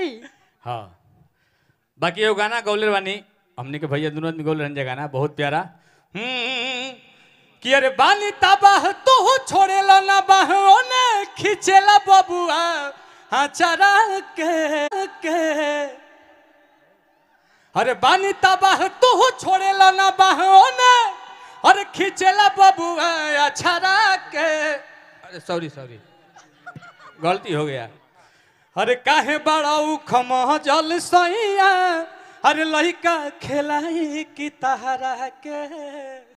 भाई हाँ बाकी वो गाना गौलर वानी हमने के भैया दोनों आदमी गौलर रंजा गाना बहुत प्यारा हम्म, कि अरे बानी तबाह तो हो छोड़े लो ना बाहों ने ला बबुआ हाँ चरा के के अरे बानी तबाह तो हो छोड़े लो ना बाहों ने अरे खींचेला बबुआ रा के अरे सॉरी सॉरी गलती हो गया हर काहे बड़ाऊ खम जल सैया हर लड़का खेलाई की तहरा के